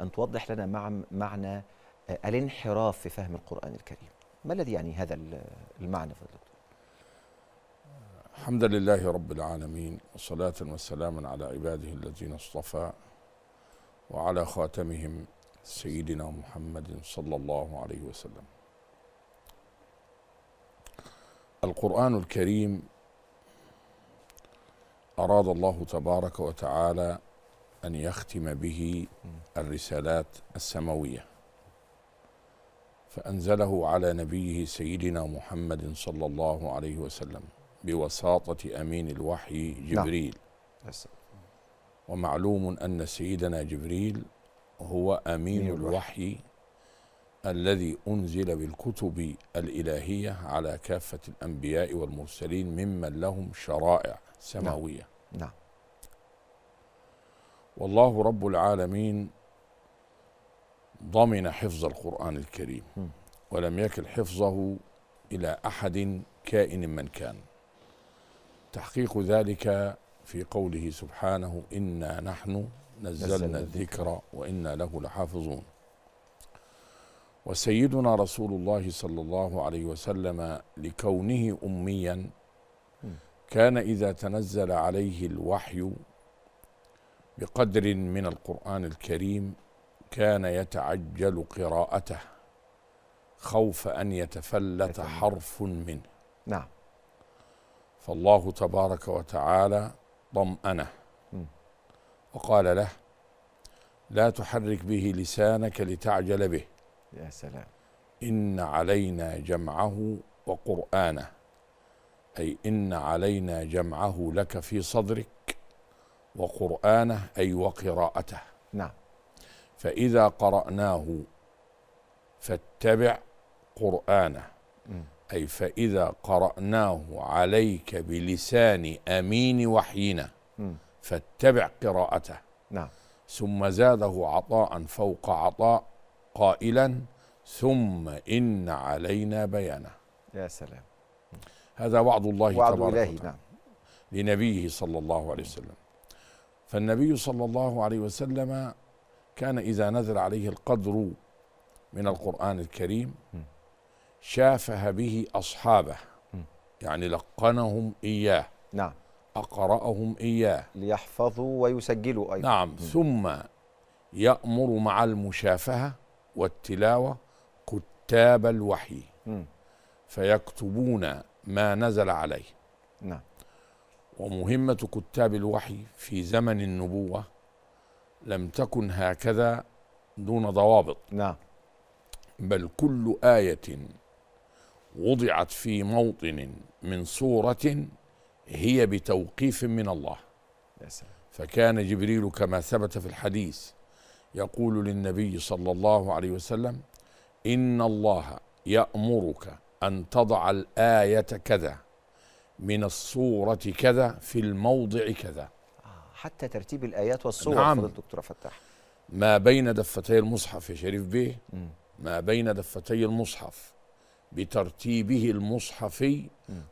أن توضح لنا مع معنى آه، الانحراف في فهم القرآن الكريم ما الذي يعني هذا المعنى في الدكتور الحمد لله رب العالمين وصلاة وسلاما على عباده الذين اصطفى وعلى خاتمهم سيدنا محمد صلى الله عليه وسلم القرآن الكريم أراد الله تبارك وتعالى أن يختم به الرسالات السماوية فأنزله على نبيه سيدنا محمد صلى الله عليه وسلم بوساطة أمين الوحي جبريل نعم. ومعلوم أن سيدنا جبريل هو أمين الوحي الذي أنزل بالكتب الإلهية على كافة الأنبياء والمرسلين ممن لهم شرائع نعم. سماوية نعم, نعم. والله رب العالمين ضمن حفظ القرآن الكريم ولم يكل حفظه إلى أحد كائن من كان تحقيق ذلك في قوله سبحانه إنا نحن نزلنا الذكر وإنا له لحافظون وسيدنا رسول الله صلى الله عليه وسلم لكونه أميا كان إذا تنزل عليه الوحي بقدر من القران الكريم كان يتعجل قراءته خوف ان يتفلت حرف منه نعم فالله تبارك وتعالى طمانه وقال له لا تحرك به لسانك لتعجل به يا سلام إن علينا جمعه وقرآنه أي إن علينا جمعه لك في صدرك وقرآنه أي وقراءته نعم فإذا قرأناه فاتبع قرآنه أي فإذا قرأناه عليك بلسان أمين وحينا فاتبع قراءته نعم ثم زاده عطاء فوق عطاء قائلا ثم إن علينا بيانه يا سلام هذا وعد الله وعد تبارك وتعالى نعم. لنبيه صلى الله عليه وسلم فالنبي صلى الله عليه وسلم كان إذا نزل عليه القدر من القرآن الكريم شافه به أصحابه يعني لقنهم إياه نعم أقرأهم إياه ليحفظوا ويسجلوا أيضا نعم ثم يأمر مع المشافهة والتلاوة كتاب الوحي فيكتبون ما نزل عليه نعم ومهمة كتاب الوحي في زمن النبوة لم تكن هكذا دون ضوابط نعم بل كل آية وضعت في موطن من صورة هي بتوقيف من الله فكان جبريل كما ثبت في الحديث يقول للنبي صلى الله عليه وسلم إن الله يأمرك أن تضع الآية كذا من الصورة كذا في الموضع كذا آه، حتى ترتيب الآيات والصور نعم. دكتور فتاح ما بين دفتي المصحف يا شريف بيه ما بين دفتي المصحف بترتيبه المصحفي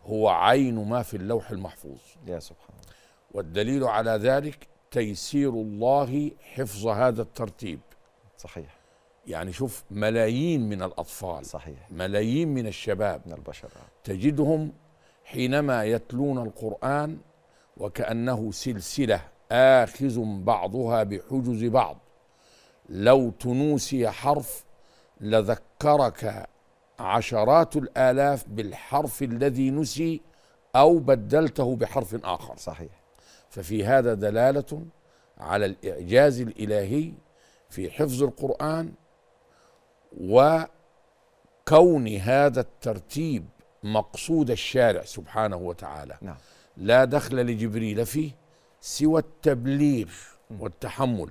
هو عين ما في اللوح المحفوظ يا سبحان الله والدليل على ذلك تيسير الله حفظ هذا الترتيب صحيح يعني شوف ملايين من الأطفال صحيح ملايين من الشباب من البشر تجدهم حينما يتلون القرآن وكأنه سلسلة آخذ بعضها بحجز بعض لو تنوسي حرف لذكرك عشرات الآلاف بالحرف الذي نسي أو بدلته بحرف آخر صحيح ففي هذا دلالة على الإعجاز الإلهي في حفظ القرآن وكون هذا الترتيب مقصود الشارع سبحانه وتعالى نعم. لا دخل لجبريل فيه سوى التبليغ والتحمل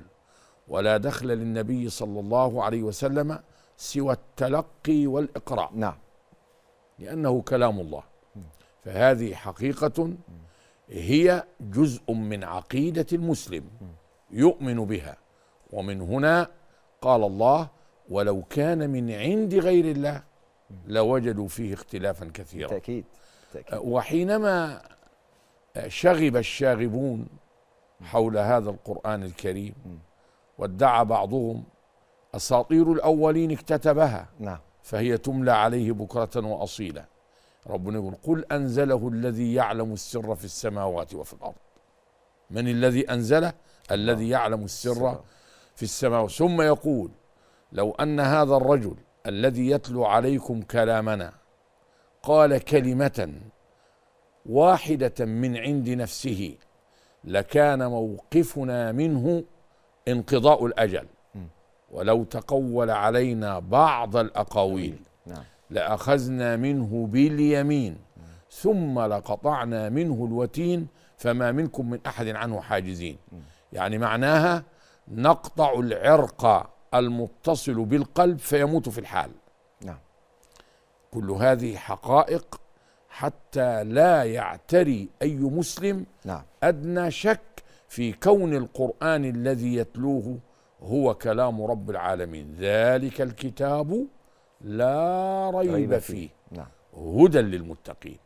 ولا دخل للنبي صلى الله عليه وسلم سوى التلقي والإقراء نعم لأنه كلام الله فهذه حقيقة هي جزء من عقيدة المسلم يؤمن بها ومن هنا قال الله ولو كان من عند غير الله لوجدوا فيه اختلافا كثيرا تأكيد, بالتأكيد أه، وحينما أه، شغب الشاغبون حول هذا القرآن الكريم وادعى بعضهم أساطير الأولين اكتتبها نعم فهي تملى عليه بكرة وأصيلا ربنا يقول قل أنزله الذي يعلم السر في السماوات وفي الأرض من الذي أنزله الذي يعلم السر في السماوات ثم يقول لو أن هذا الرجل الذي يتلو عليكم كلامنا قال كلمه واحده من عند نفسه لكان موقفنا منه انقضاء الاجل ولو تقول علينا بعض الاقاويل نعم. لاخذنا منه باليمين ثم لقطعنا منه الوتين فما منكم من احد عنه حاجزين يعني معناها نقطع العرق المتصل بالقلب فيموت في الحال نعم كل هذه حقائق حتى لا يعتري أي مسلم نعم. أدنى شك في كون القرآن الذي يتلوه هو كلام رب العالمين ذلك الكتاب لا ريب, ريب فيه, فيه. نعم. هدى للمتقين